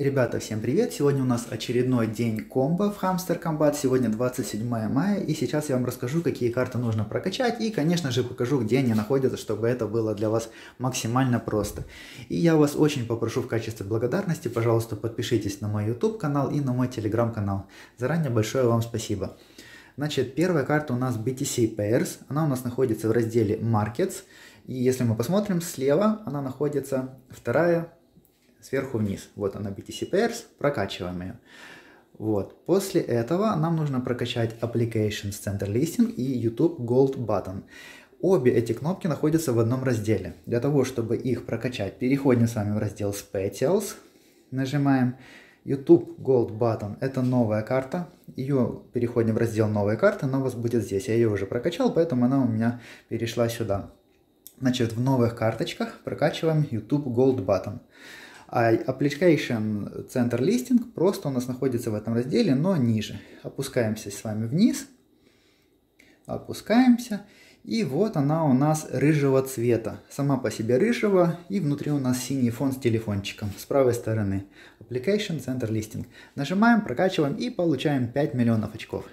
Ребята, всем привет! Сегодня у нас очередной день комбо в Хамстер Combat. Сегодня 27 мая, и сейчас я вам расскажу, какие карты нужно прокачать, и, конечно же, покажу, где они находятся, чтобы это было для вас максимально просто. И я вас очень попрошу в качестве благодарности, пожалуйста, подпишитесь на мой YouTube канал и на мой Telegram канал. Заранее большое вам спасибо. Значит, первая карта у нас BTC Pairs, она у нас находится в разделе Markets, и если мы посмотрим слева, она находится вторая сверху вниз. Вот она BTC Pairs, прокачиваем ее. Вот. После этого нам нужно прокачать Application Center Listing и YouTube Gold Button. Обе эти кнопки находятся в одном разделе. Для того, чтобы их прокачать, переходим с вами в раздел Specials. Нажимаем YouTube Gold Button. Это новая карта. Ее переходим в раздел новые карты. Она у вас будет здесь. Я ее уже прокачал, поэтому она у меня перешла сюда. Значит, в новых карточках прокачиваем YouTube Gold Button. А Application Center Listing просто у нас находится в этом разделе, но ниже. Опускаемся с вами вниз. Опускаемся. И вот она у нас рыжего цвета. Сама по себе рыжего. И внутри у нас синий фон с телефончиком. С правой стороны. Application Center Listing. Нажимаем, прокачиваем и получаем 5 миллионов очков.